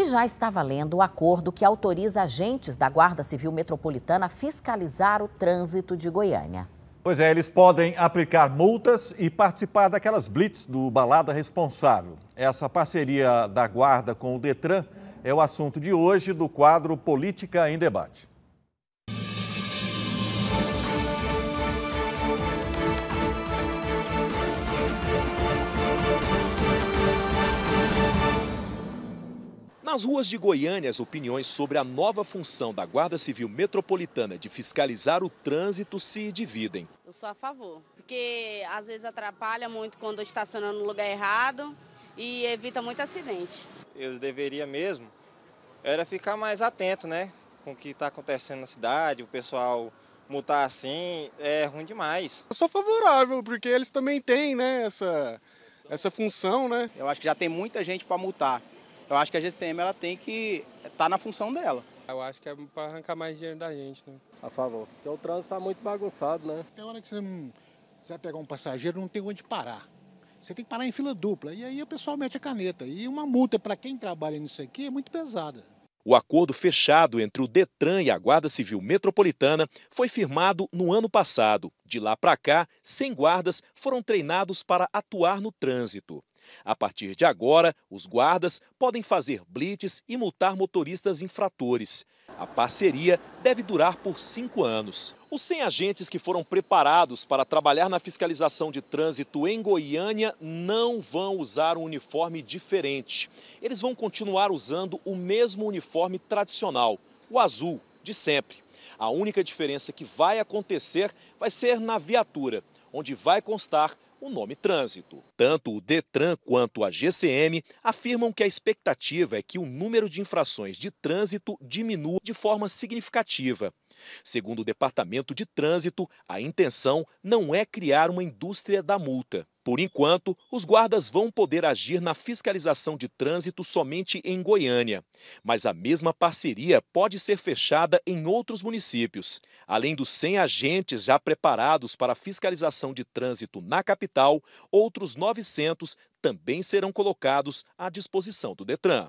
E já está valendo o acordo que autoriza agentes da Guarda Civil Metropolitana a fiscalizar o trânsito de Goiânia. Pois é, eles podem aplicar multas e participar daquelas blitz do Balada Responsável. Essa parceria da Guarda com o Detran é o assunto de hoje do quadro Política em Debate. Nas ruas de Goiânia, as opiniões sobre a nova função da Guarda Civil Metropolitana de fiscalizar o trânsito se dividem. Eu sou a favor, porque às vezes atrapalha muito quando estacionando no lugar errado e evita muito acidente. Eles deveriam mesmo era ficar mais atento, né, com o que está acontecendo na cidade, o pessoal multar assim é ruim demais. Eu sou favorável, porque eles também têm, né, essa, essa função, né? Eu acho que já tem muita gente para multar eu acho que a GCM ela tem que estar tá na função dela. Eu acho que é para arrancar mais dinheiro da gente, né? A favor. Porque o trânsito está muito bagunçado, né? Tem hora que você, não, você vai pegar um passageiro não tem onde parar. Você tem que parar em fila dupla. E aí o pessoal mete a caneta. E uma multa para quem trabalha nisso aqui é muito pesada. O acordo fechado entre o Detran e a Guarda Civil Metropolitana foi firmado no ano passado. De lá para cá, 100 guardas foram treinados para atuar no trânsito. A partir de agora, os guardas podem fazer blitz e multar motoristas infratores. A parceria deve durar por cinco anos. Os 100 agentes que foram preparados para trabalhar na fiscalização de trânsito em Goiânia não vão usar um uniforme diferente. Eles vão continuar usando o mesmo uniforme tradicional, o azul, de sempre. A única diferença que vai acontecer vai ser na viatura, onde vai constar o nome trânsito. Tanto o Detran quanto a GCM afirmam que a expectativa é que o número de infrações de trânsito diminua de forma significativa. Segundo o Departamento de Trânsito, a intenção não é criar uma indústria da multa. Por enquanto, os guardas vão poder agir na fiscalização de trânsito somente em Goiânia, mas a mesma parceria pode ser fechada em outros municípios. Além dos 100 agentes já preparados para fiscalização de trânsito na capital, outros 900 também serão colocados à disposição do Detran.